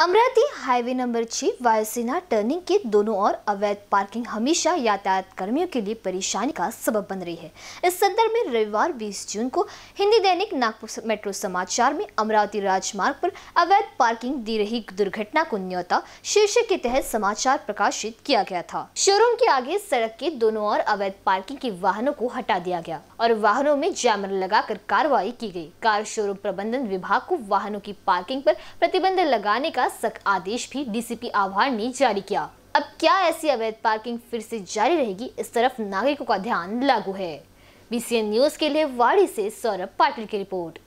Amravati highway number छह वायुसेना turning के दोनों ओर अवैध पार्किंग हमेशा यातायात कर्मियों के लिए परेशानी का सबब बन रही है इस संदर्भ में रविवार 20 जून को हिंदी दैनिक नागपुर मेट्रो समाचार में अमरावती राजमार्ग पर अवैध पार्किंग दी रही दुर्घटना को न्योता शीर्षक के तहत समाचार प्रकाशित किया गया था शोरूम के आगे सड़क के दोनों ओर अवैध पार्किंग के वाहनों को हटा दिया गया और वाहनों में जैमर लगाकर कार्रवाई की गयी कार शोरूम प्रबंधन विभाग को वाहनों की पार्किंग आरोप प्रतिबंध लगाने का सख्त आदेश भी डीसीपी आभार ने जारी किया अब क्या ऐसी अवैध पार्किंग फिर से जारी रहेगी इस तरफ नागरिकों का ध्यान लागू है बीसीएन न्यूज के लिए वाड़ी से सौरभ पाटिल की रिपोर्ट